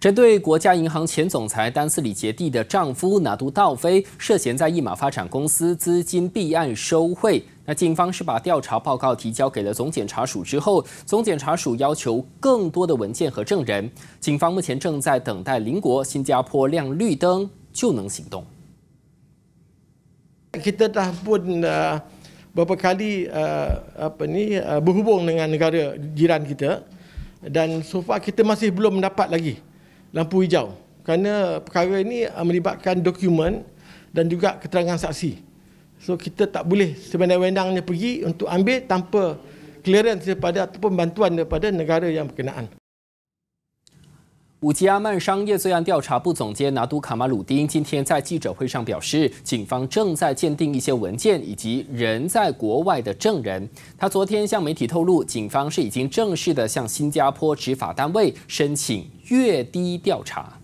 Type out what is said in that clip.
针对国家银行前总裁丹斯里杰蒂的丈夫拿督道菲涉嫌在一马发展公司资金避案收贿，那警方是把调查报告提交给了总检察署之后，总检察署要求更多的文件和证人。警方目前正在等待邻国新加坡亮绿灯就能行动。kita dah pun beberapa kali apa ni berhubung dengan negara jiran kita dan so far kita masih belum dapat lagi. lampu hijau kerana perkara ini uh, melibatkan dokumen dan juga keterangan saksi. So kita tak boleh sewenang-wenangnya pergi untuk ambil tanpa clearance daripada ataupun bantuan daripada negara yang berkenaan. 五吉阿曼商业罪案调查部总监拿督卡马鲁丁今天在记者会上表示，警方正在鉴定一些文件以及人在国外的证人。他昨天向媒体透露，警方是已经正式的向新加坡执法单位申请越低调查。